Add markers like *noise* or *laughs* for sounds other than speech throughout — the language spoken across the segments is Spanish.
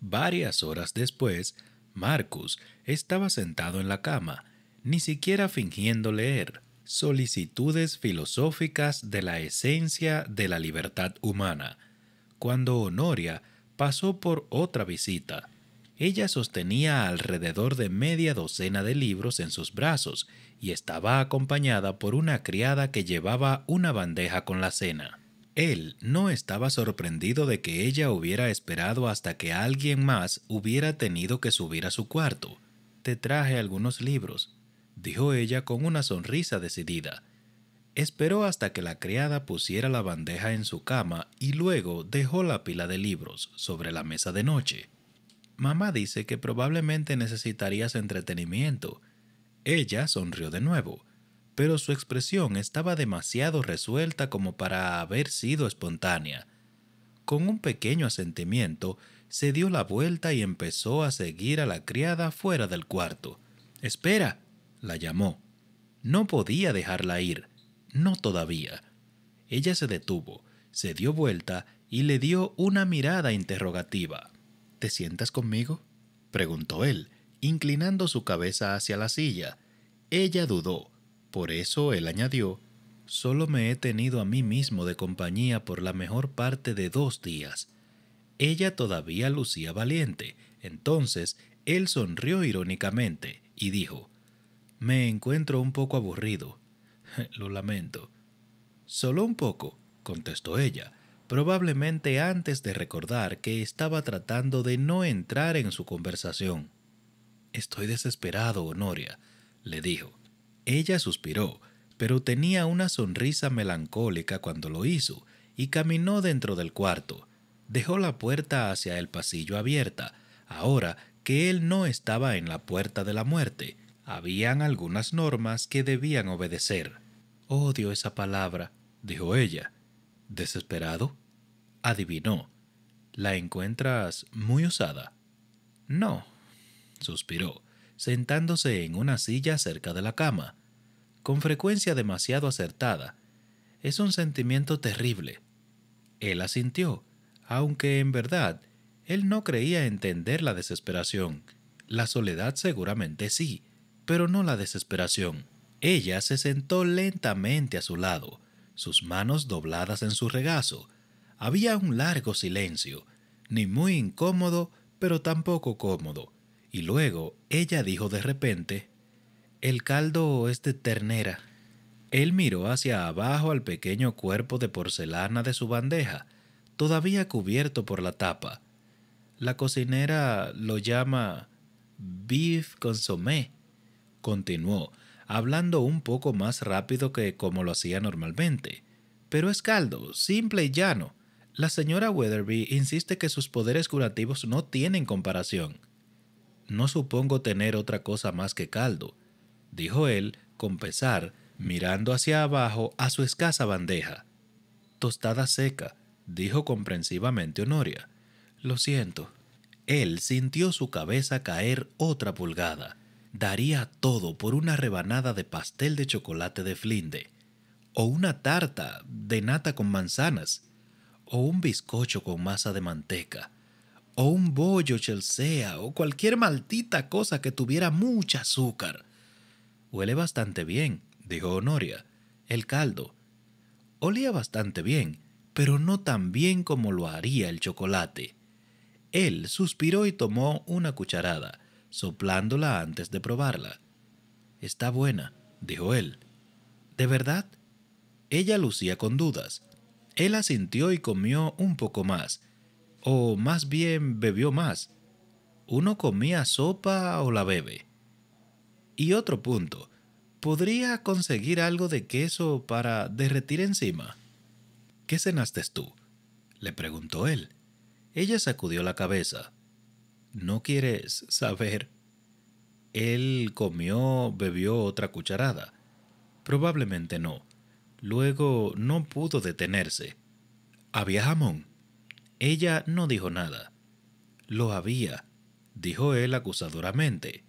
Varias horas después, Marcus estaba sentado en la cama, ni siquiera fingiendo leer Solicitudes filosóficas de la esencia de la libertad humana, cuando Honoria pasó por otra visita. Ella sostenía alrededor de media docena de libros en sus brazos y estaba acompañada por una criada que llevaba una bandeja con la cena. Él no estaba sorprendido de que ella hubiera esperado hasta que alguien más hubiera tenido que subir a su cuarto. Te traje algunos libros, dijo ella con una sonrisa decidida. Esperó hasta que la criada pusiera la bandeja en su cama y luego dejó la pila de libros sobre la mesa de noche. Mamá dice que probablemente necesitarías entretenimiento. Ella sonrió de nuevo, pero su expresión estaba demasiado resuelta como para haber sido espontánea. Con un pequeño asentimiento, se dio la vuelta y empezó a seguir a la criada fuera del cuarto. Espera, la llamó. No podía dejarla ir, no todavía. Ella se detuvo, se dio vuelta y le dio una mirada interrogativa. ¿Te sientas conmigo? preguntó él, inclinando su cabeza hacia la silla. Ella dudó. Por eso él añadió, Solo me he tenido a mí mismo de compañía por la mejor parte de dos días. Ella todavía lucía valiente. Entonces él sonrió irónicamente y dijo, Me encuentro un poco aburrido. *laughs* Lo lamento. Solo un poco, contestó ella, probablemente antes de recordar que estaba tratando de no entrar en su conversación. Estoy desesperado, Honoria, le dijo. Ella suspiró, pero tenía una sonrisa melancólica cuando lo hizo, y caminó dentro del cuarto. Dejó la puerta hacia el pasillo abierta, ahora que él no estaba en la puerta de la muerte. Habían algunas normas que debían obedecer. Odio esa palabra, dijo ella. ¿Desesperado? adivinó. ¿La encuentras muy usada? No, suspiró, sentándose en una silla cerca de la cama, con frecuencia demasiado acertada. Es un sentimiento terrible. Él asintió, aunque en verdad él no creía entender la desesperación. La soledad seguramente sí, pero no la desesperación. Ella se sentó lentamente a su lado, sus manos dobladas en su regazo, había un largo silencio, ni muy incómodo, pero tampoco cómodo, y luego ella dijo de repente, El caldo es de ternera. Él miró hacia abajo al pequeño cuerpo de porcelana de su bandeja, todavía cubierto por la tapa. La cocinera lo llama beef consommé, continuó, hablando un poco más rápido que como lo hacía normalmente. Pero es caldo, simple y llano. La señora Weatherby insiste que sus poderes curativos no tienen comparación. No supongo tener otra cosa más que caldo, dijo él, con pesar, mirando hacia abajo a su escasa bandeja. Tostada seca, dijo comprensivamente Honoria. Lo siento. Él sintió su cabeza caer otra pulgada. Daría todo por una rebanada de pastel de chocolate de Flinde, o una tarta de nata con manzanas, o un bizcocho con masa de manteca, o un bollo chelsea, o cualquier maldita cosa que tuviera mucha azúcar. Huele bastante bien, dijo Honoria, el caldo. Olía bastante bien, pero no tan bien como lo haría el chocolate. Él suspiró y tomó una cucharada, soplándola antes de probarla. Está buena, dijo él. ¿De verdad? Ella lucía con dudas. Él asintió y comió un poco más, o más bien bebió más. Uno comía sopa o la bebe. Y otro punto, ¿podría conseguir algo de queso para derretir encima? ¿Qué cenaste tú? le preguntó él. Ella sacudió la cabeza. ¿No quieres saber? Él comió, bebió otra cucharada. Probablemente no. Luego no pudo detenerse. Había jamón. Ella no dijo nada. Lo había, dijo él acusadoramente.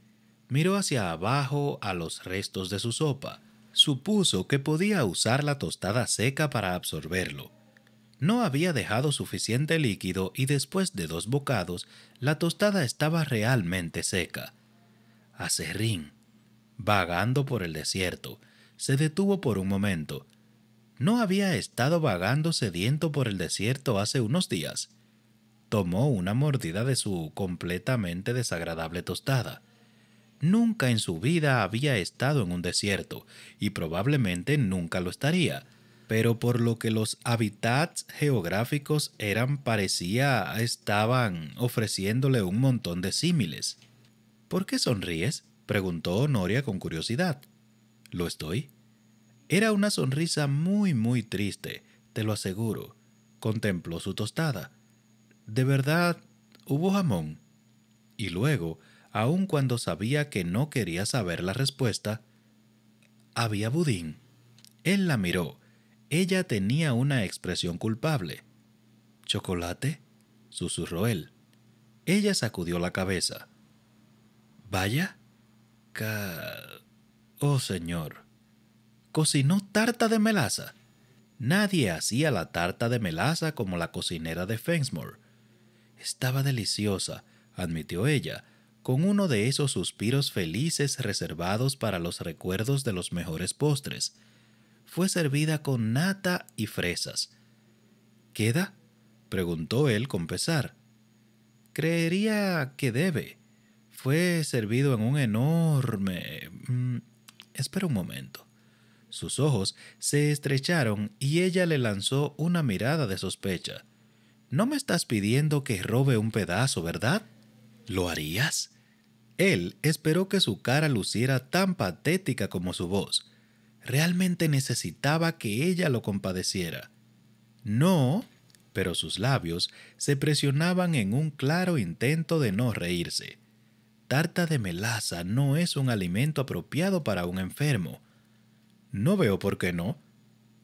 Miró hacia abajo a los restos de su sopa. Supuso que podía usar la tostada seca para absorberlo. No había dejado suficiente líquido y después de dos bocados, la tostada estaba realmente seca. Acerrín, vagando por el desierto, se detuvo por un momento, no había estado vagando sediento por el desierto hace unos días. Tomó una mordida de su completamente desagradable tostada. Nunca en su vida había estado en un desierto, y probablemente nunca lo estaría, pero por lo que los hábitats geográficos eran parecía estaban ofreciéndole un montón de símiles. ¿Por qué sonríes? preguntó Noria con curiosidad. ¿Lo estoy? Era una sonrisa muy, muy triste, te lo aseguro. Contempló su tostada. De verdad, hubo jamón. Y luego, aun cuando sabía que no quería saber la respuesta, había budín. Él la miró. Ella tenía una expresión culpable. ¿Chocolate? susurró él. Ella sacudió la cabeza. Vaya. Ca... Oh, señor cocinó tarta de melaza. Nadie hacía la tarta de melaza como la cocinera de Fensmore. Estaba deliciosa, admitió ella, con uno de esos suspiros felices reservados para los recuerdos de los mejores postres. Fue servida con nata y fresas. ¿Queda? preguntó él con pesar. Creería que debe. Fue servido en un enorme... Mm, espera un momento. Sus ojos se estrecharon y ella le lanzó una mirada de sospecha. No me estás pidiendo que robe un pedazo, ¿verdad? ¿Lo harías? Él esperó que su cara luciera tan patética como su voz. Realmente necesitaba que ella lo compadeciera. No, pero sus labios se presionaban en un claro intento de no reírse. Tarta de melaza no es un alimento apropiado para un enfermo. No veo por qué no,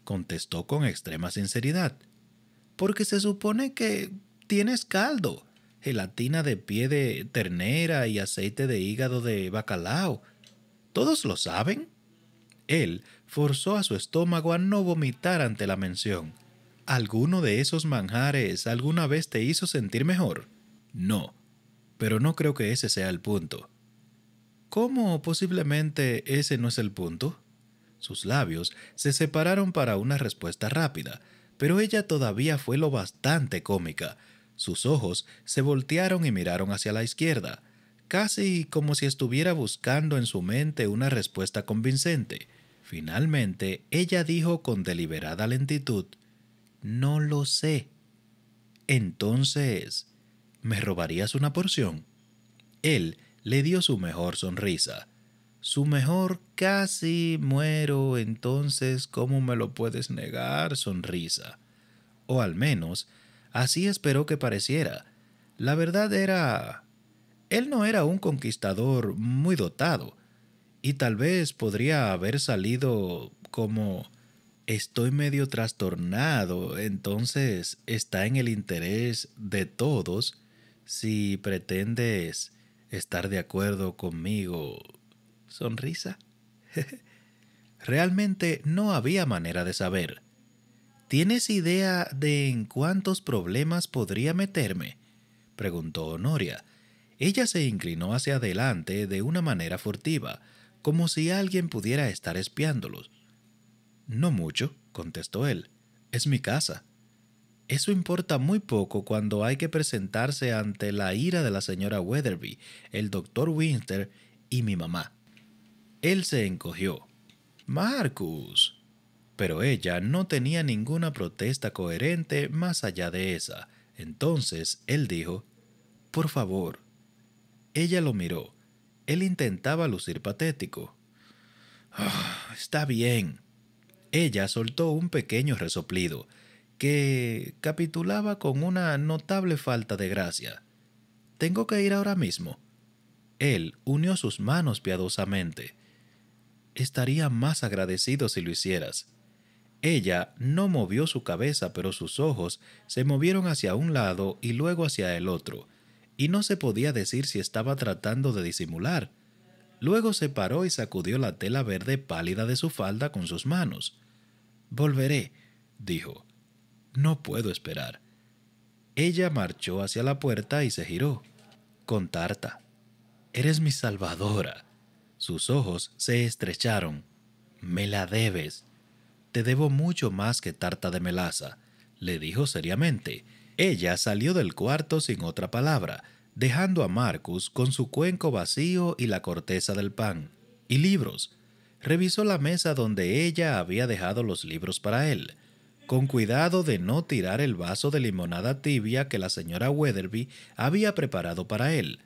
contestó con extrema sinceridad. Porque se supone que tienes caldo, gelatina de pie de ternera y aceite de hígado de bacalao. ¿Todos lo saben? Él forzó a su estómago a no vomitar ante la mención. ¿Alguno de esos manjares alguna vez te hizo sentir mejor? No, pero no creo que ese sea el punto. ¿Cómo posiblemente ese no es el punto? Sus labios se separaron para una respuesta rápida, pero ella todavía fue lo bastante cómica. Sus ojos se voltearon y miraron hacia la izquierda, casi como si estuviera buscando en su mente una respuesta convincente. Finalmente, ella dijo con deliberada lentitud, No lo sé. Entonces, ¿me robarías una porción? Él le dio su mejor sonrisa. Su mejor casi muero, entonces, ¿cómo me lo puedes negar? sonrisa. O al menos, así esperó que pareciera. La verdad era... Él no era un conquistador muy dotado, y tal vez podría haber salido como... Estoy medio trastornado, entonces está en el interés de todos si pretendes estar de acuerdo conmigo sonrisa. *laughs* Realmente no había manera de saber. ¿Tienes idea de en cuántos problemas podría meterme? preguntó Honoria. Ella se inclinó hacia adelante de una manera furtiva, como si alguien pudiera estar espiándolos. No mucho, contestó él. Es mi casa. Eso importa muy poco cuando hay que presentarse ante la ira de la señora Weatherby, el doctor Winter y mi mamá. Él se encogió. Marcus. Pero ella no tenía ninguna protesta coherente más allá de esa. Entonces él dijo, Por favor. Ella lo miró. Él intentaba lucir patético. Ah, está bien. Ella soltó un pequeño resoplido, que capitulaba con una notable falta de gracia. Tengo que ir ahora mismo. Él unió sus manos piadosamente estaría más agradecido si lo hicieras. Ella no movió su cabeza, pero sus ojos se movieron hacia un lado y luego hacia el otro, y no se podía decir si estaba tratando de disimular. Luego se paró y sacudió la tela verde pálida de su falda con sus manos. Volveré, dijo. No puedo esperar. Ella marchó hacia la puerta y se giró. Con tarta. Eres mi salvadora, sus ojos se estrecharon. Me la debes. Te debo mucho más que tarta de melaza, le dijo seriamente. Ella salió del cuarto sin otra palabra, dejando a Marcus con su cuenco vacío y la corteza del pan, y libros. Revisó la mesa donde ella había dejado los libros para él, con cuidado de no tirar el vaso de limonada tibia que la señora Weatherby había preparado para él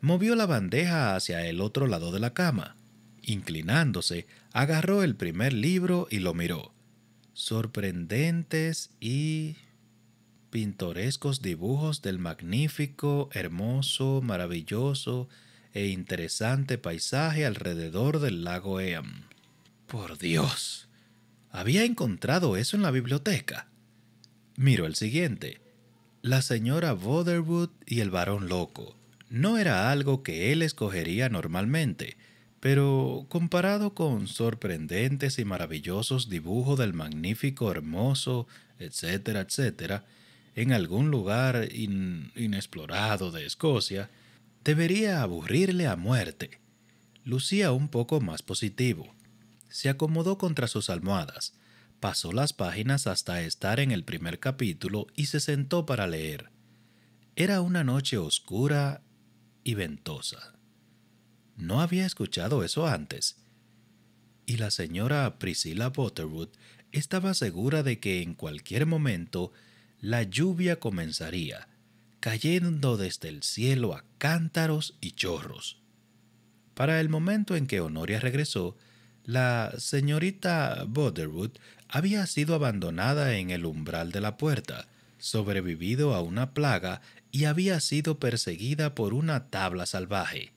movió la bandeja hacia el otro lado de la cama. Inclinándose, agarró el primer libro y lo miró. Sorprendentes y pintorescos dibujos del magnífico, hermoso, maravilloso e interesante paisaje alrededor del lago Eam. Por Dios. Había encontrado eso en la biblioteca. Miró el siguiente. La señora Voderwood y el varón loco no era algo que él escogería normalmente, pero comparado con sorprendentes y maravillosos dibujos del magnífico, hermoso, etcétera, etcétera, en algún lugar inexplorado de Escocia, debería aburrirle a muerte. Lucía un poco más positivo. Se acomodó contra sus almohadas, pasó las páginas hasta estar en el primer capítulo y se sentó para leer. Era una noche oscura ventosa. No había escuchado eso antes. Y la señora Priscilla Butterwood estaba segura de que en cualquier momento la lluvia comenzaría, cayendo desde el cielo a cántaros y chorros. Para el momento en que Honoria regresó, la señorita Butterwood había sido abandonada en el umbral de la puerta, sobrevivido a una plaga y había sido perseguida por una tabla salvaje.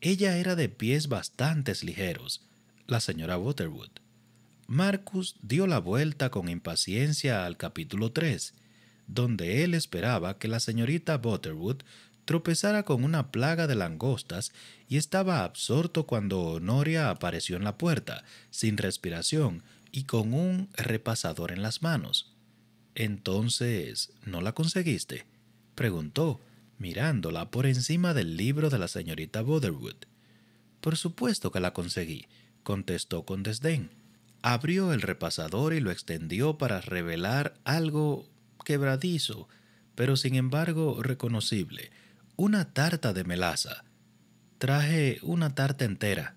Ella era de pies bastantes ligeros, la señora Waterwood. Marcus dio la vuelta con impaciencia al capítulo 3, donde él esperaba que la señorita Butterwood tropezara con una plaga de langostas y estaba absorto cuando Honoria apareció en la puerta, sin respiración y con un repasador en las manos. Entonces, ¿no la conseguiste? preguntó, mirándola por encima del libro de la señorita Butterwood. Por supuesto que la conseguí, contestó con desdén. Abrió el repasador y lo extendió para revelar algo quebradizo, pero sin embargo reconocible, una tarta de melaza. Traje una tarta entera.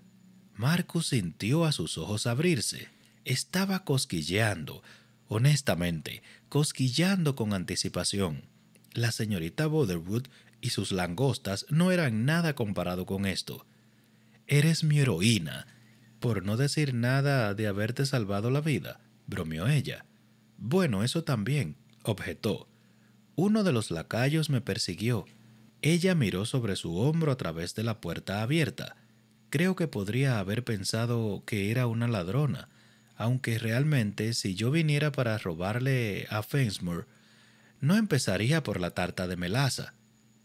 Marcus sintió a sus ojos abrirse. Estaba cosquilleando, Honestamente, cosquillando con anticipación, la señorita Botherwood y sus langostas no eran nada comparado con esto. Eres mi heroína, por no decir nada de haberte salvado la vida, bromeó ella. Bueno, eso también, objetó. Uno de los lacayos me persiguió. Ella miró sobre su hombro a través de la puerta abierta. Creo que podría haber pensado que era una ladrona, aunque realmente si yo viniera para robarle a Fensmore, no empezaría por la tarta de melaza.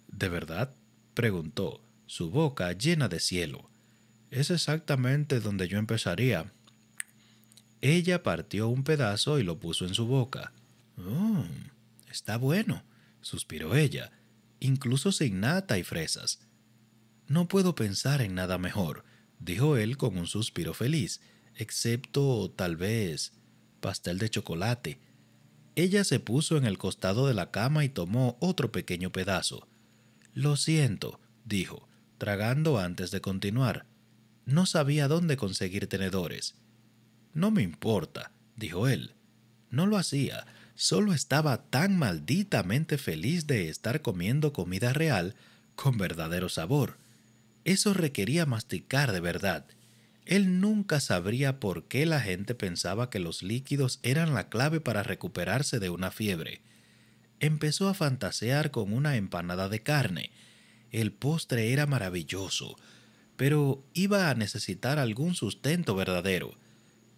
¿De verdad? preguntó, su boca llena de cielo. Es exactamente donde yo empezaría. Ella partió un pedazo y lo puso en su boca. Oh, está bueno, suspiró ella, incluso sin nata y fresas. No puedo pensar en nada mejor, dijo él con un suspiro feliz, excepto tal vez pastel de chocolate. Ella se puso en el costado de la cama y tomó otro pequeño pedazo. Lo siento, dijo, tragando antes de continuar. No sabía dónde conseguir tenedores. No me importa, dijo él. No lo hacía, solo estaba tan malditamente feliz de estar comiendo comida real con verdadero sabor. Eso requería masticar de verdad, él nunca sabría por qué la gente pensaba que los líquidos eran la clave para recuperarse de una fiebre. Empezó a fantasear con una empanada de carne. El postre era maravilloso, pero iba a necesitar algún sustento verdadero.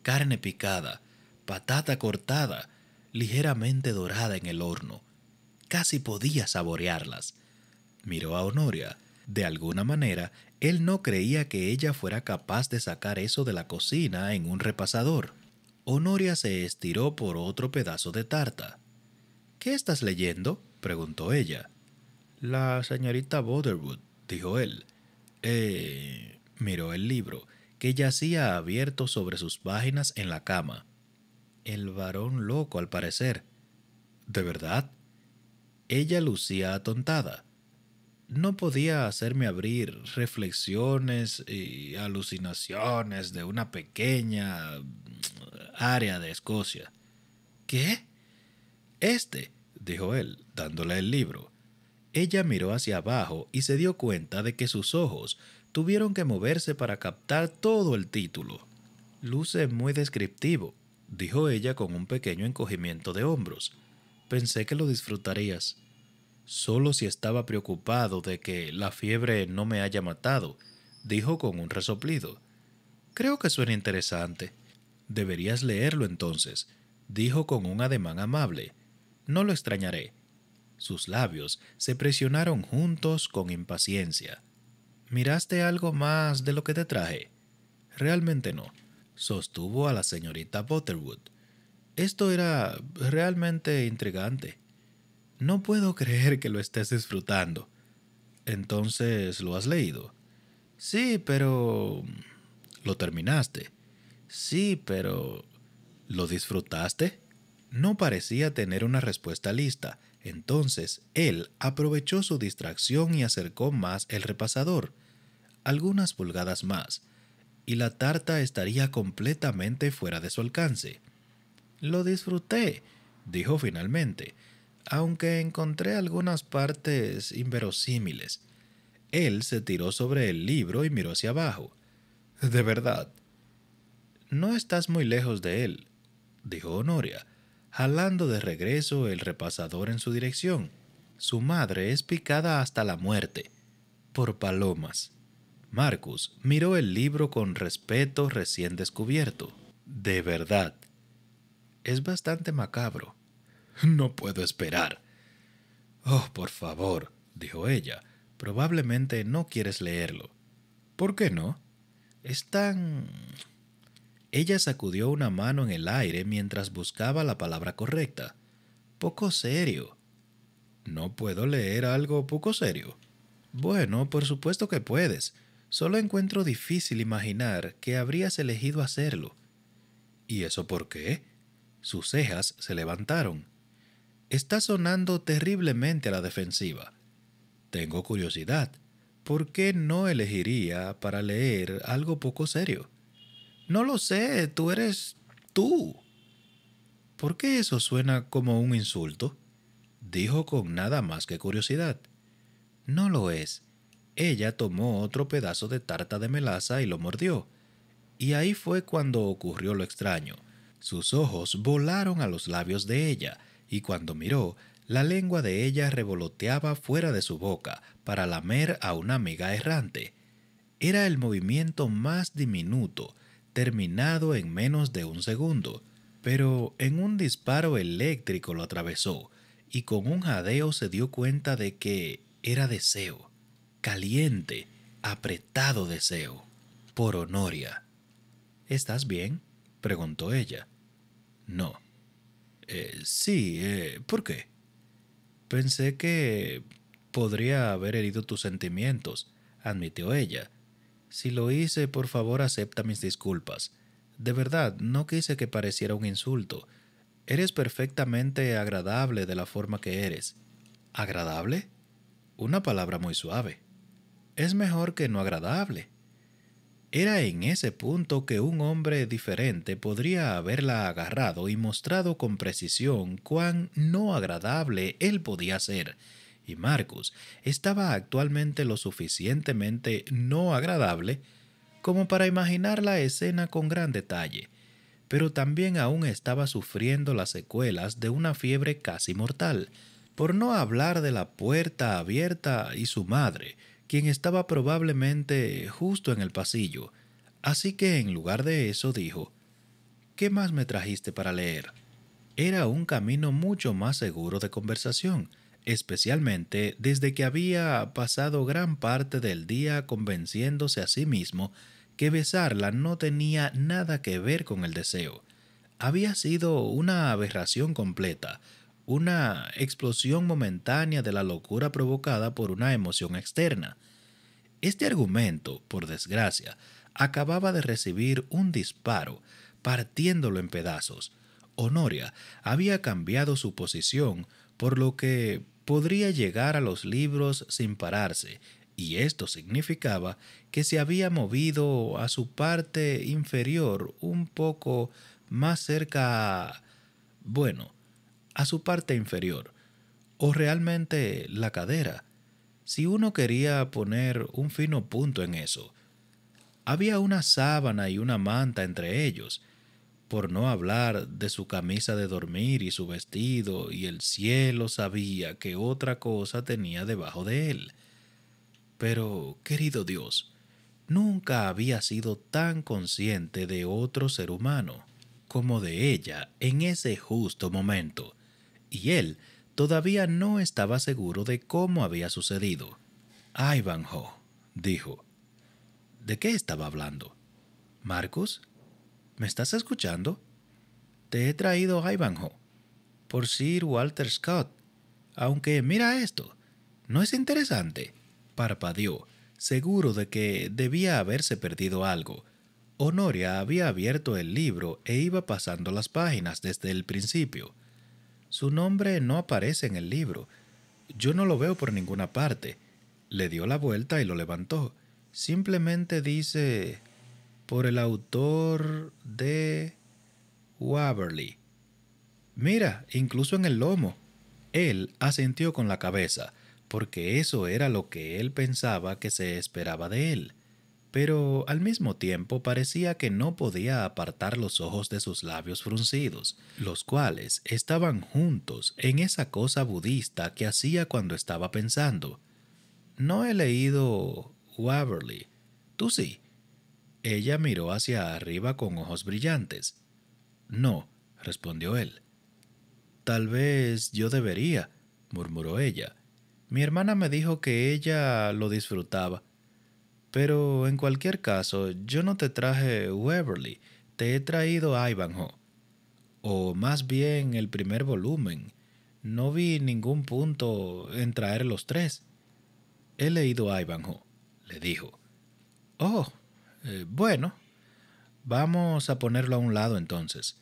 Carne picada, patata cortada, ligeramente dorada en el horno. Casi podía saborearlas. Miró a Honoria. De alguna manera, él no creía que ella fuera capaz de sacar eso de la cocina en un repasador. Honoria se estiró por otro pedazo de tarta. ¿Qué estás leyendo? preguntó ella. La señorita Butterwood, dijo él. Eh. miró el libro, que yacía abierto sobre sus páginas en la cama. El varón loco, al parecer. ¿De verdad? Ella lucía atontada no podía hacerme abrir reflexiones y alucinaciones de una pequeña mm, área de Escocia. ¿Qué? Este, dijo él, dándole el libro. Ella miró hacia abajo y se dio cuenta de que sus ojos tuvieron que moverse para captar todo el título. Luce muy descriptivo, dijo ella con un pequeño encogimiento de hombros. Pensé que lo disfrutarías. Solo si estaba preocupado de que la fiebre no me haya matado, dijo con un resoplido. Creo que suena interesante. Deberías leerlo entonces, dijo con un ademán amable. No lo extrañaré. Sus labios se presionaron juntos con impaciencia. ¿Miraste algo más de lo que te traje? Realmente no, sostuvo a la señorita Butterwood. Esto era realmente intrigante. No puedo creer que lo estés disfrutando. Entonces, ¿lo has leído? Sí, pero... ¿Lo terminaste? Sí, pero... ¿Lo disfrutaste? No parecía tener una respuesta lista, entonces él aprovechó su distracción y acercó más el repasador, algunas pulgadas más, y la tarta estaría completamente fuera de su alcance. Lo disfruté, dijo finalmente, aunque encontré algunas partes inverosímiles. Él se tiró sobre el libro y miró hacia abajo. De verdad. No estás muy lejos de él, dijo Honoria, jalando de regreso el repasador en su dirección. Su madre es picada hasta la muerte. Por palomas. Marcus miró el libro con respeto recién descubierto. De verdad. Es bastante macabro. No puedo esperar. Oh, por favor, dijo ella, probablemente no quieres leerlo. ¿Por qué no? Es tan... Ella sacudió una mano en el aire mientras buscaba la palabra correcta. Poco serio. ¿No puedo leer algo poco serio? Bueno, por supuesto que puedes. Solo encuentro difícil imaginar que habrías elegido hacerlo. ¿Y eso por qué? Sus cejas se levantaron está sonando terriblemente a la defensiva. Tengo curiosidad. ¿Por qué no elegiría para leer algo poco serio? No lo sé, tú eres tú. ¿Por qué eso suena como un insulto? Dijo con nada más que curiosidad. No lo es. Ella tomó otro pedazo de tarta de melaza y lo mordió. Y ahí fue cuando ocurrió lo extraño. Sus ojos volaron a los labios de ella, y cuando miró, la lengua de ella revoloteaba fuera de su boca para lamer a una amiga errante. Era el movimiento más diminuto, terminado en menos de un segundo, pero en un disparo eléctrico lo atravesó y con un jadeo se dio cuenta de que era deseo, caliente, apretado deseo, por Honoria. ¿Estás bien? preguntó ella. No, eh, sí, eh, ¿por qué? Pensé que podría haber herido tus sentimientos, admitió ella. Si lo hice, por favor acepta mis disculpas. De verdad, no quise que pareciera un insulto. Eres perfectamente agradable de la forma que eres. ¿Agradable? Una palabra muy suave. Es mejor que no agradable. Era en ese punto que un hombre diferente podría haberla agarrado y mostrado con precisión cuán no agradable él podía ser, y Marcus estaba actualmente lo suficientemente no agradable como para imaginar la escena con gran detalle, pero también aún estaba sufriendo las secuelas de una fiebre casi mortal, por no hablar de la puerta abierta y su madre, quien estaba probablemente justo en el pasillo, así que en lugar de eso dijo, ¿Qué más me trajiste para leer? Era un camino mucho más seguro de conversación, especialmente desde que había pasado gran parte del día convenciéndose a sí mismo que besarla no tenía nada que ver con el deseo. Había sido una aberración completa, una explosión momentánea de la locura provocada por una emoción externa. Este argumento, por desgracia, acababa de recibir un disparo, partiéndolo en pedazos. Honoria había cambiado su posición, por lo que podría llegar a los libros sin pararse, y esto significaba que se había movido a su parte inferior un poco más cerca Bueno, a su parte inferior, o realmente la cadera, si uno quería poner un fino punto en eso. Había una sábana y una manta entre ellos, por no hablar de su camisa de dormir y su vestido, y el cielo sabía que otra cosa tenía debajo de él. Pero, querido Dios, nunca había sido tan consciente de otro ser humano como de ella en ese justo momento y él todavía no estaba seguro de cómo había sucedido. Ivanhoe, dijo. ¿De qué estaba hablando? Marcus, ¿me estás escuchando? Te he traído Ivanhoe, por Sir Walter Scott. Aunque mira esto, ¿no es interesante? Parpadeó, seguro de que debía haberse perdido algo. Honoria había abierto el libro e iba pasando las páginas desde el principio. Su nombre no aparece en el libro. Yo no lo veo por ninguna parte. Le dio la vuelta y lo levantó. Simplemente dice por el autor de Waverly. Mira, incluso en el lomo. Él asintió con la cabeza, porque eso era lo que él pensaba que se esperaba de él pero al mismo tiempo parecía que no podía apartar los ojos de sus labios fruncidos, los cuales estaban juntos en esa cosa budista que hacía cuando estaba pensando. No he leído Waverly. Tú sí. Ella miró hacia arriba con ojos brillantes. No, respondió él. Tal vez yo debería, murmuró ella. Mi hermana me dijo que ella lo disfrutaba. Pero en cualquier caso, yo no te traje Waverly, te he traído Ivanhoe. O más bien el primer volumen. No vi ningún punto en traer los tres. He leído Ivanhoe, le dijo. Oh, eh, bueno. Vamos a ponerlo a un lado entonces.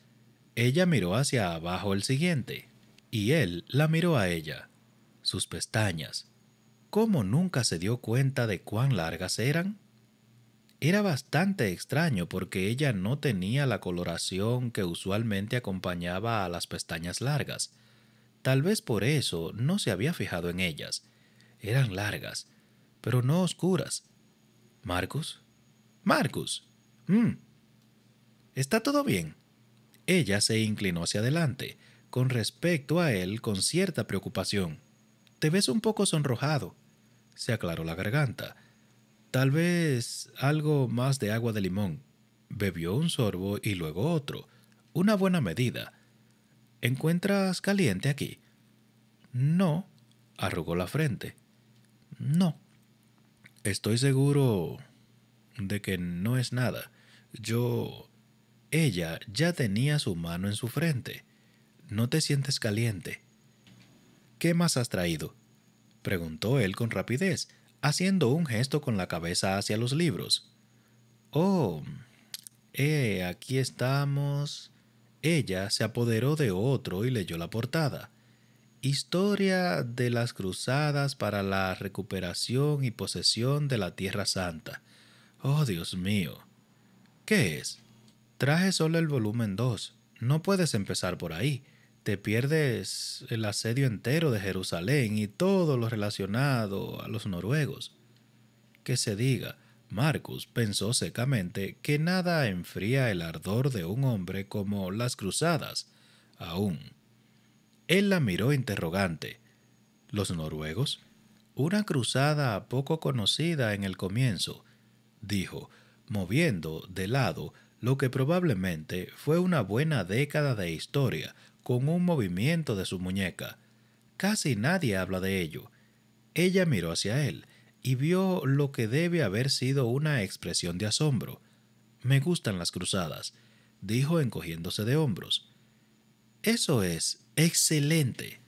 Ella miró hacia abajo el siguiente, y él la miró a ella, sus pestañas, ¿Cómo nunca se dio cuenta de cuán largas eran? Era bastante extraño porque ella no tenía la coloración que usualmente acompañaba a las pestañas largas. Tal vez por eso no se había fijado en ellas. Eran largas, pero no oscuras. ¿Marcus? ¿Marcus? Mm. ¿Está todo bien? Ella se inclinó hacia adelante, con respecto a él con cierta preocupación. Te ves un poco sonrojado. Se aclaró la garganta. Tal vez algo más de agua de limón. Bebió un sorbo y luego otro. Una buena medida. ¿Encuentras caliente aquí? No, arrugó la frente. No. Estoy seguro de que no es nada. Yo... Ella ya tenía su mano en su frente. No te sientes caliente. ¿Qué más has traído? preguntó él con rapidez, haciendo un gesto con la cabeza hacia los libros. Oh. Eh, aquí estamos. Ella se apoderó de otro y leyó la portada. Historia de las cruzadas para la recuperación y posesión de la Tierra Santa. Oh, Dios mío. ¿Qué es? Traje solo el volumen 2. No puedes empezar por ahí te pierdes el asedio entero de Jerusalén y todo lo relacionado a los noruegos. Que se diga, Marcus pensó secamente que nada enfría el ardor de un hombre como las cruzadas, aún. Él la miró interrogante. ¿Los noruegos? Una cruzada poco conocida en el comienzo, dijo, moviendo de lado lo que probablemente fue una buena década de historia con un movimiento de su muñeca. Casi nadie habla de ello. Ella miró hacia él y vio lo que debe haber sido una expresión de asombro. Me gustan las cruzadas, dijo encogiéndose de hombros. Eso es excelente.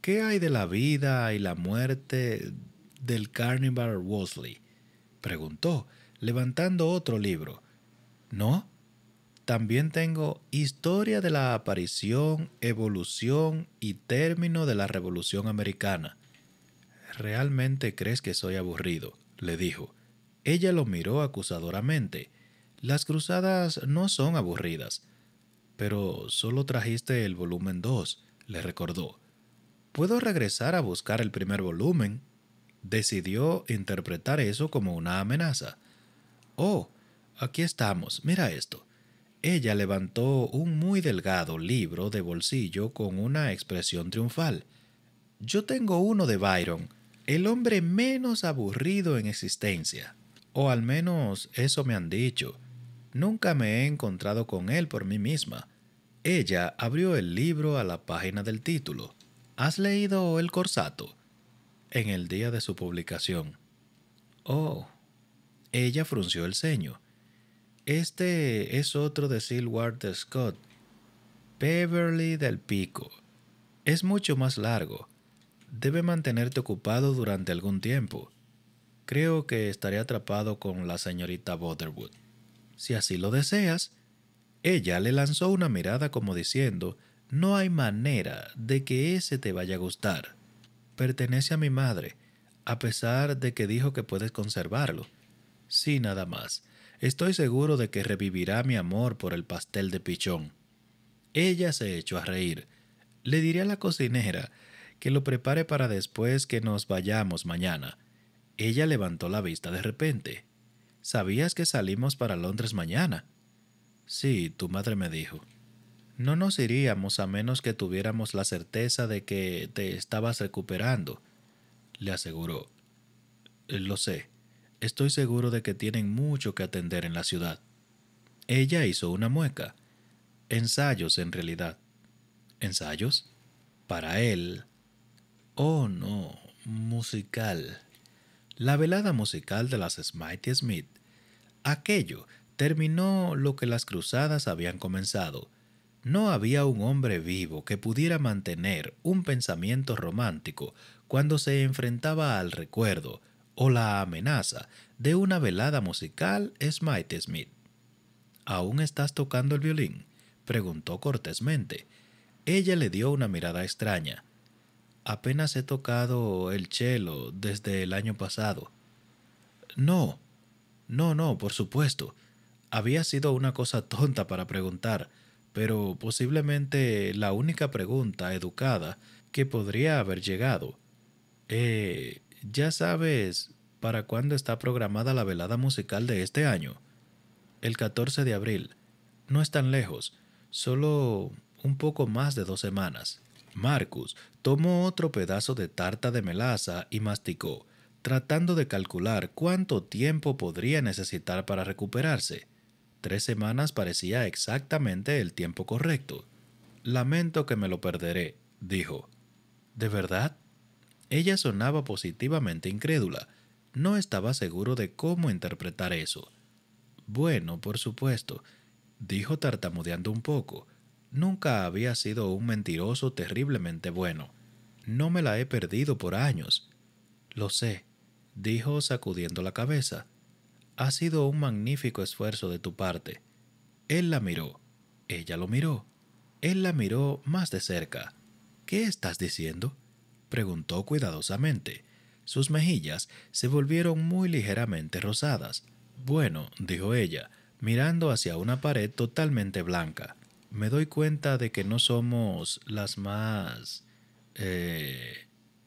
¿Qué hay de la vida y la muerte del Carnival Wolseley? preguntó, levantando otro libro. ¿No? También tengo historia de la aparición, evolución y término de la Revolución Americana. ¿Realmente crees que soy aburrido? le dijo. Ella lo miró acusadoramente. Las cruzadas no son aburridas. Pero solo trajiste el volumen 2, le recordó. ¿Puedo regresar a buscar el primer volumen? Decidió interpretar eso como una amenaza. Oh, aquí estamos, mira esto. Ella levantó un muy delgado libro de bolsillo con una expresión triunfal. Yo tengo uno de Byron, el hombre menos aburrido en existencia. O al menos eso me han dicho. Nunca me he encontrado con él por mí misma. Ella abrió el libro a la página del título. ¿Has leído El Corsato? En el día de su publicación. Oh. Ella frunció el ceño. Este es otro de Silward Scott, Beverly del Pico. Es mucho más largo. Debe mantenerte ocupado durante algún tiempo. Creo que estaré atrapado con la señorita Butterwood. Si así lo deseas, ella le lanzó una mirada como diciendo, no hay manera de que ese te vaya a gustar. Pertenece a mi madre, a pesar de que dijo que puedes conservarlo. Sí, nada más. Estoy seguro de que revivirá mi amor por el pastel de pichón. Ella se echó a reír. Le diré a la cocinera que lo prepare para después que nos vayamos mañana. Ella levantó la vista de repente. ¿Sabías que salimos para Londres mañana? Sí, tu madre me dijo. No nos iríamos a menos que tuviéramos la certeza de que te estabas recuperando, le aseguró. Lo sé. Estoy seguro de que tienen mucho que atender en la ciudad. Ella hizo una mueca. Ensayos, en realidad. ¿Ensayos? Para él. Oh, no. Musical. La velada musical de las Smitey Smith. Aquello terminó lo que las cruzadas habían comenzado. No había un hombre vivo que pudiera mantener un pensamiento romántico cuando se enfrentaba al recuerdo, o La amenaza de una velada musical es Maite Smith. ¿Aún estás tocando el violín? preguntó cortésmente. Ella le dio una mirada extraña. Apenas he tocado el cello desde el año pasado. No, no, no, por supuesto. Había sido una cosa tonta para preguntar, pero posiblemente la única pregunta educada que podría haber llegado. Eh, ¿Ya sabes para cuándo está programada la velada musical de este año? El 14 de abril. No es tan lejos, solo un poco más de dos semanas. Marcus tomó otro pedazo de tarta de melaza y masticó, tratando de calcular cuánto tiempo podría necesitar para recuperarse. Tres semanas parecía exactamente el tiempo correcto. Lamento que me lo perderé, dijo. ¿De verdad? Ella sonaba positivamente incrédula. No estaba seguro de cómo interpretar eso. Bueno, por supuesto, dijo tartamudeando un poco. Nunca había sido un mentiroso terriblemente bueno. No me la he perdido por años. Lo sé, dijo sacudiendo la cabeza. Ha sido un magnífico esfuerzo de tu parte. Él la miró. Ella lo miró. Él la miró más de cerca. ¿Qué estás diciendo? preguntó cuidadosamente. Sus mejillas se volvieron muy ligeramente rosadas. Bueno, dijo ella, mirando hacia una pared totalmente blanca. Me doy cuenta de que no somos las más... Eh,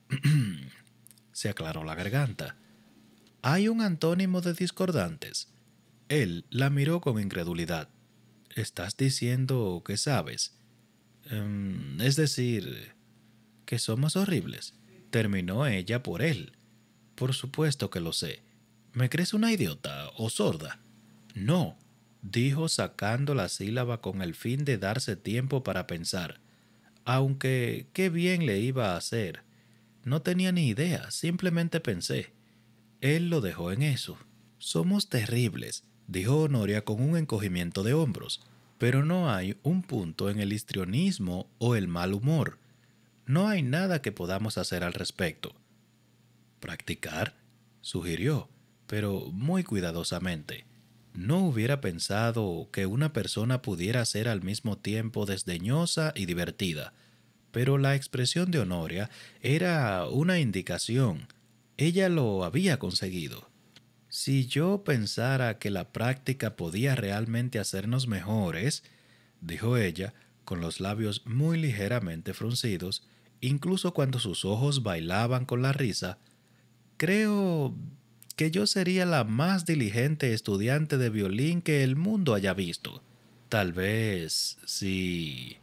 *clears throat* se aclaró la garganta. Hay un antónimo de discordantes. Él la miró con incredulidad. ¿Estás diciendo que sabes? Mm, es decir, que somos horribles. Terminó ella por él. Por supuesto que lo sé. ¿Me crees una idiota o sorda? No, dijo sacando la sílaba con el fin de darse tiempo para pensar. Aunque qué bien le iba a hacer. No tenía ni idea, simplemente pensé. Él lo dejó en eso. Somos terribles, dijo Honoria con un encogimiento de hombros, pero no hay un punto en el histrionismo o el mal humor. No hay nada que podamos hacer al respecto. ¿Practicar? sugirió, pero muy cuidadosamente. No hubiera pensado que una persona pudiera ser al mismo tiempo desdeñosa y divertida, pero la expresión de Honoria era una indicación. Ella lo había conseguido. Si yo pensara que la práctica podía realmente hacernos mejores, dijo ella, con los labios muy ligeramente fruncidos, incluso cuando sus ojos bailaban con la risa, creo que yo sería la más diligente estudiante de violín que el mundo haya visto. Tal vez sí...»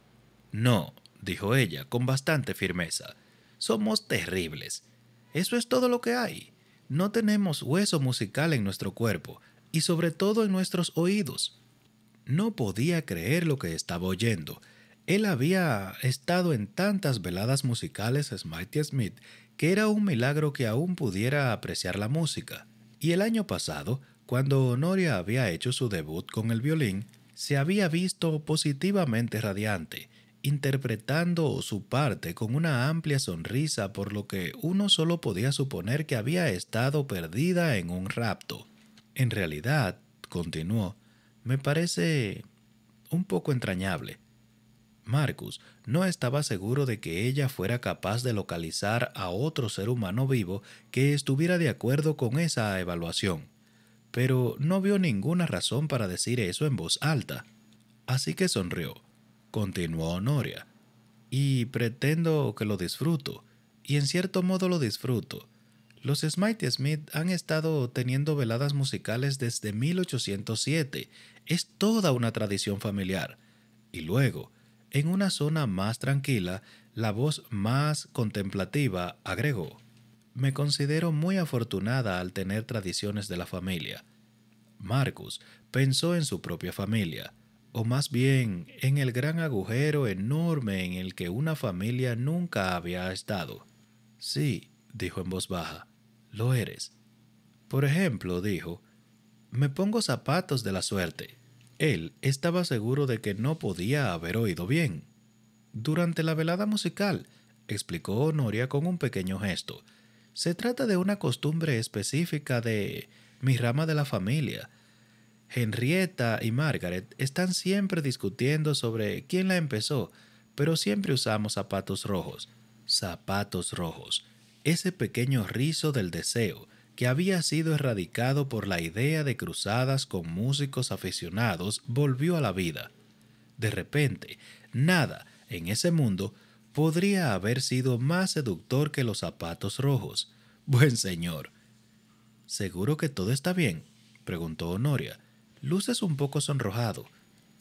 No, dijo ella con bastante firmeza. Somos terribles. Eso es todo lo que hay. No tenemos hueso musical en nuestro cuerpo y sobre todo en nuestros oídos. No podía creer lo que estaba oyendo él había estado en tantas veladas musicales Smitey Smith que era un milagro que aún pudiera apreciar la música, y el año pasado, cuando Honoria había hecho su debut con el violín, se había visto positivamente radiante, interpretando su parte con una amplia sonrisa por lo que uno solo podía suponer que había estado perdida en un rapto. En realidad, continuó, me parece un poco entrañable. Marcus no estaba seguro de que ella fuera capaz de localizar a otro ser humano vivo que estuviera de acuerdo con esa evaluación, pero no vio ninguna razón para decir eso en voz alta. Así que sonrió, continuó Honoria, y pretendo que lo disfruto, y en cierto modo lo disfruto. Los Smite Smith han estado teniendo veladas musicales desde 1807. Es toda una tradición familiar. Y luego, en una zona más tranquila, la voz más contemplativa agregó, Me considero muy afortunada al tener tradiciones de la familia. Marcus pensó en su propia familia, o más bien en el gran agujero enorme en el que una familia nunca había estado. Sí, dijo en voz baja, lo eres. Por ejemplo, dijo, me pongo zapatos de la suerte. Él estaba seguro de que no podía haber oído bien. Durante la velada musical, explicó Honoria con un pequeño gesto, se trata de una costumbre específica de mi rama de la familia. Henrietta y Margaret están siempre discutiendo sobre quién la empezó, pero siempre usamos zapatos rojos. Zapatos rojos. Ese pequeño rizo del deseo que había sido erradicado por la idea de cruzadas con músicos aficionados, volvió a la vida. De repente, nada en ese mundo podría haber sido más seductor que los zapatos rojos. *laughs* Buen señor. ¿Seguro que todo está bien? preguntó Honoria. Luces un poco sonrojado.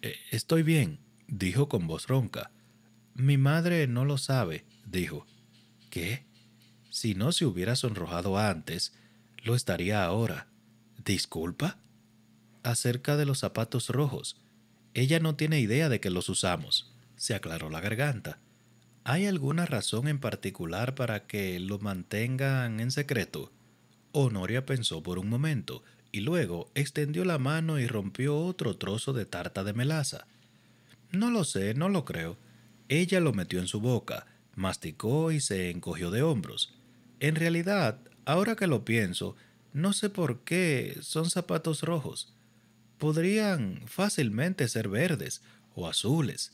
E, estoy bien, dijo con voz ronca. Mi madre no lo sabe, dijo. ¿Qué? Si no se hubiera sonrojado antes, lo estaría ahora. ¿Disculpa? Acerca de los zapatos rojos. Ella no tiene idea de que los usamos. Se aclaró la garganta. ¿Hay alguna razón en particular para que lo mantengan en secreto? Honoria pensó por un momento y luego extendió la mano y rompió otro trozo de tarta de melaza. No lo sé, no lo creo. Ella lo metió en su boca, masticó y se encogió de hombros. En realidad, Ahora que lo pienso, no sé por qué son zapatos rojos. Podrían fácilmente ser verdes o azules.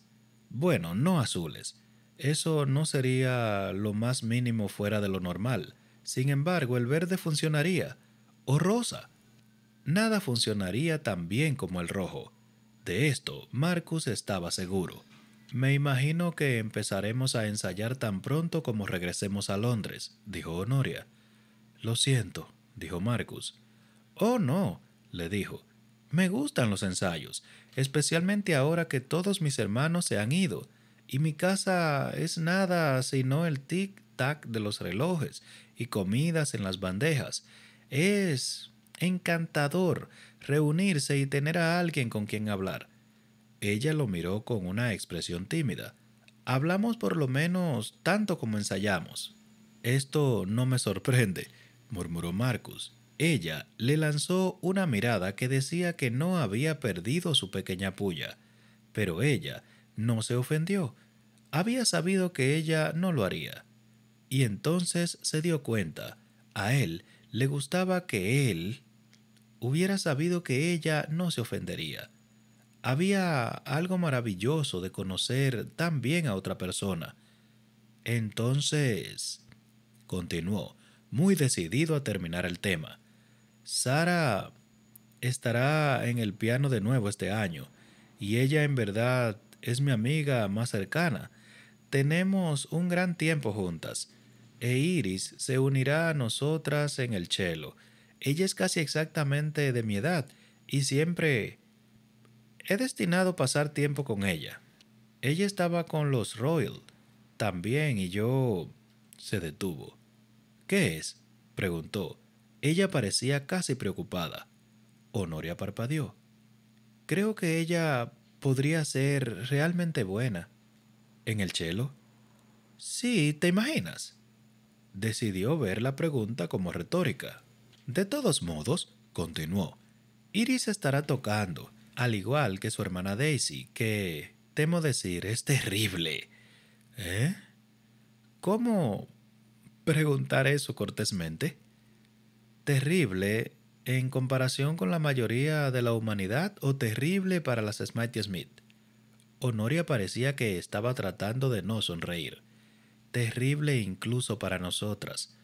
Bueno, no azules. Eso no sería lo más mínimo fuera de lo normal. Sin embargo, el verde funcionaría. O rosa. Nada funcionaría tan bien como el rojo. De esto, Marcus estaba seguro. Me imagino que empezaremos a ensayar tan pronto como regresemos a Londres, dijo Honoria. Lo siento, dijo Marcus. Oh, no, le dijo. Me gustan los ensayos, especialmente ahora que todos mis hermanos se han ido, y mi casa es nada sino el tic-tac de los relojes y comidas en las bandejas. Es encantador reunirse y tener a alguien con quien hablar. Ella lo miró con una expresión tímida. Hablamos por lo menos tanto como ensayamos. Esto no me sorprende, murmuró Marcus. Ella le lanzó una mirada que decía que no había perdido su pequeña puya, pero ella no se ofendió. Había sabido que ella no lo haría. Y entonces se dio cuenta. A él le gustaba que él hubiera sabido que ella no se ofendería. Había algo maravilloso de conocer tan bien a otra persona. Entonces, continuó, muy decidido a terminar el tema. Sara estará en el piano de nuevo este año, y ella en verdad es mi amiga más cercana. Tenemos un gran tiempo juntas, e Iris se unirá a nosotras en el cello. Ella es casi exactamente de mi edad, y siempre he destinado pasar tiempo con ella. Ella estaba con los Royal también, y yo... se detuvo. ¿Qué es? preguntó. Ella parecía casi preocupada. Honoria parpadeó. Creo que ella podría ser realmente buena. ¿En el chelo? Sí, ¿te imaginas? Decidió ver la pregunta como retórica. De todos modos, continuó, Iris estará tocando, al igual que su hermana Daisy, que, temo decir, es terrible. ¿Eh? ¿Cómo preguntar eso cortésmente. Terrible en comparación con la mayoría de la humanidad o terrible para las Smith Smith. Honoria parecía que estaba tratando de no sonreír. Terrible incluso para nosotras.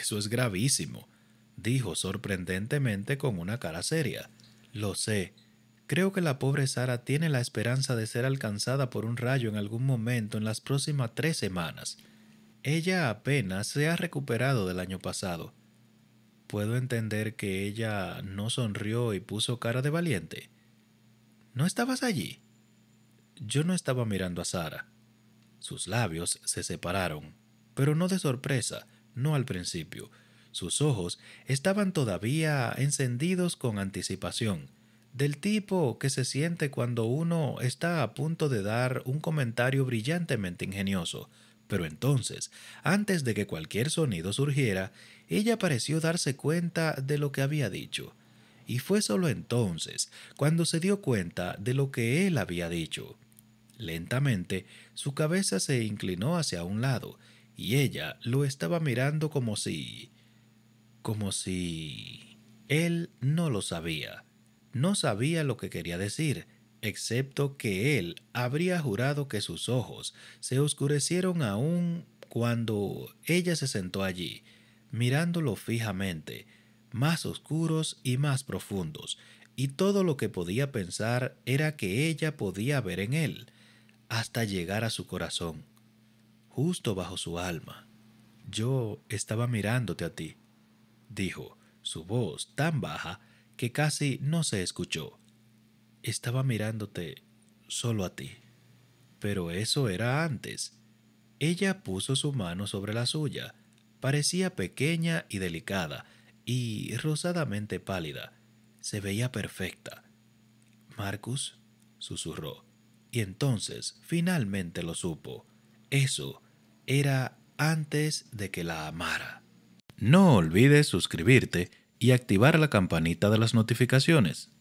Eso es gravísimo, dijo sorprendentemente con una cara seria. Lo sé. Creo que la pobre Sara tiene la esperanza de ser alcanzada por un rayo en algún momento en las próximas tres semanas. Ella apenas se ha recuperado del año pasado. Puedo entender que ella no sonrió y puso cara de valiente. ¿No estabas allí? Yo no estaba mirando a Sara. Sus labios se separaron, pero no de sorpresa, no al principio. Sus ojos estaban todavía encendidos con anticipación, del tipo que se siente cuando uno está a punto de dar un comentario brillantemente ingenioso, pero entonces, antes de que cualquier sonido surgiera, ella pareció darse cuenta de lo que había dicho. Y fue solo entonces cuando se dio cuenta de lo que él había dicho. Lentamente, su cabeza se inclinó hacia un lado, y ella lo estaba mirando como si... como si... Él no lo sabía. No sabía lo que quería decir, excepto que él habría jurado que sus ojos se oscurecieron aún cuando ella se sentó allí, mirándolo fijamente, más oscuros y más profundos, y todo lo que podía pensar era que ella podía ver en él, hasta llegar a su corazón, justo bajo su alma. Yo estaba mirándote a ti, dijo, su voz tan baja que casi no se escuchó estaba mirándote solo a ti. Pero eso era antes. Ella puso su mano sobre la suya. Parecía pequeña y delicada, y rosadamente pálida. Se veía perfecta. Marcus susurró. Y entonces finalmente lo supo. Eso era antes de que la amara. No olvides suscribirte y activar la campanita de las notificaciones.